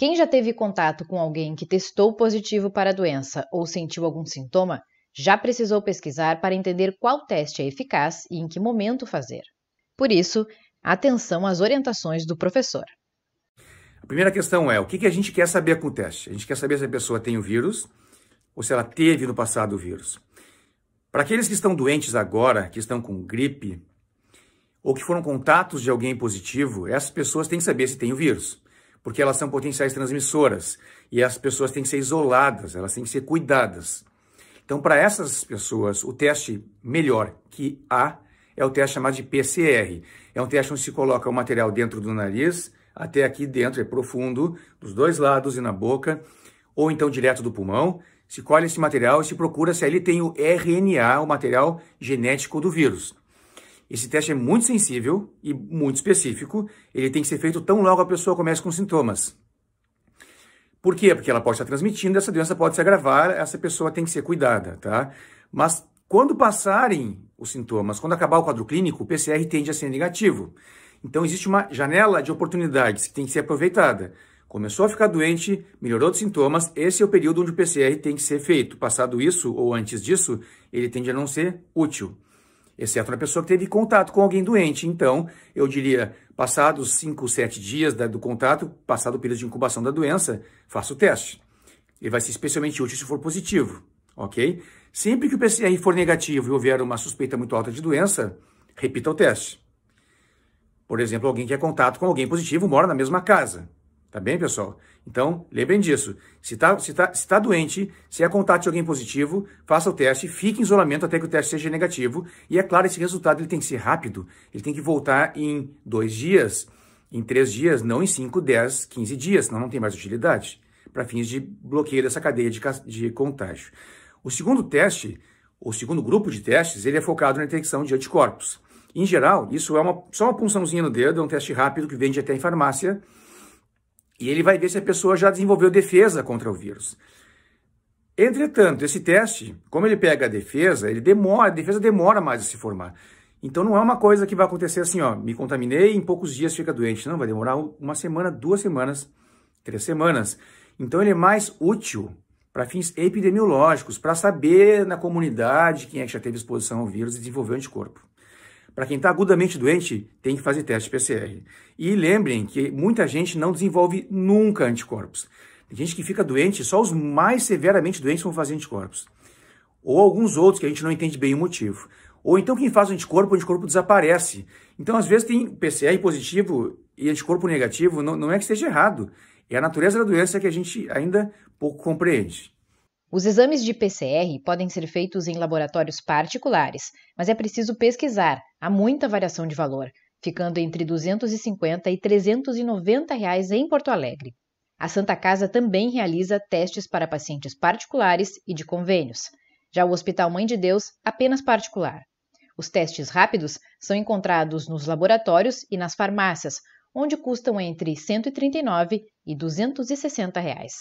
Quem já teve contato com alguém que testou positivo para a doença ou sentiu algum sintoma, já precisou pesquisar para entender qual teste é eficaz e em que momento fazer. Por isso, atenção às orientações do professor. A primeira questão é: o que a gente quer saber com o teste? A gente quer saber se a pessoa tem o vírus ou se ela teve no passado o vírus. Para aqueles que estão doentes agora, que estão com gripe, ou que foram contatos de alguém positivo, essas pessoas têm que saber se tem o vírus porque elas são potenciais transmissoras e as pessoas têm que ser isoladas, elas têm que ser cuidadas. Então, para essas pessoas, o teste melhor que há é o teste chamado de PCR. É um teste onde se coloca o material dentro do nariz, até aqui dentro, é profundo, dos dois lados e na boca, ou então direto do pulmão. Se colhe esse material e se procura se ali tem o RNA, o material genético do vírus. Esse teste é muito sensível e muito específico. Ele tem que ser feito tão logo a pessoa comece com sintomas. Por quê? Porque ela pode estar transmitindo, essa doença pode se agravar, essa pessoa tem que ser cuidada, tá? Mas quando passarem os sintomas, quando acabar o quadro clínico, o PCR tende a ser negativo. Então existe uma janela de oportunidades que tem que ser aproveitada. Começou a ficar doente, melhorou dos sintomas, esse é o período onde o PCR tem que ser feito. Passado isso ou antes disso, ele tende a não ser útil exceto na pessoa que teve contato com alguém doente. Então, eu diria, passados 5, 7 dias né, do contato, passado o período de incubação da doença, faça o teste. Ele vai ser especialmente útil se for positivo, ok? Sempre que o PCR for negativo e houver uma suspeita muito alta de doença, repita o teste. Por exemplo, alguém que é contato com alguém positivo mora na mesma casa. Tá bem, pessoal? Então, lembrem disso. Se está se tá, se tá doente, se é contato de alguém positivo, faça o teste, fique em isolamento até que o teste seja negativo. E é claro, esse resultado ele tem que ser rápido. Ele tem que voltar em dois dias, em três dias, não em cinco, dez, quinze dias, senão não tem mais utilidade para fins de bloqueio dessa cadeia de, de contágio. O segundo teste, o segundo grupo de testes, ele é focado na detecção de anticorpos. Em geral, isso é uma, só uma punçãozinha no dedo, é um teste rápido que vende até em farmácia e ele vai ver se a pessoa já desenvolveu defesa contra o vírus. Entretanto, esse teste, como ele pega a defesa, ele demora, a defesa demora mais a se formar. Então não é uma coisa que vai acontecer assim, ó, me contaminei em poucos dias fica doente. Não, vai demorar uma semana, duas semanas, três semanas. Então ele é mais útil para fins epidemiológicos, para saber na comunidade quem é que já teve exposição ao vírus e desenvolveu anticorpo. Para quem está agudamente doente, tem que fazer teste PCR. E lembrem que muita gente não desenvolve nunca anticorpos. Tem gente que fica doente, só os mais severamente doentes vão fazer anticorpos. Ou alguns outros que a gente não entende bem o motivo. Ou então quem faz o anticorpo, o anticorpo desaparece. Então, às vezes, tem PCR positivo e anticorpo negativo, não, não é que esteja errado. É a natureza da doença que a gente ainda pouco compreende. Os exames de PCR podem ser feitos em laboratórios particulares, mas é preciso pesquisar, há muita variação de valor, ficando entre 250 e 390 reais em Porto Alegre. A Santa Casa também realiza testes para pacientes particulares e de convênios. Já o Hospital Mãe de Deus, apenas particular. Os testes rápidos são encontrados nos laboratórios e nas farmácias, onde custam entre 139 e 260 reais.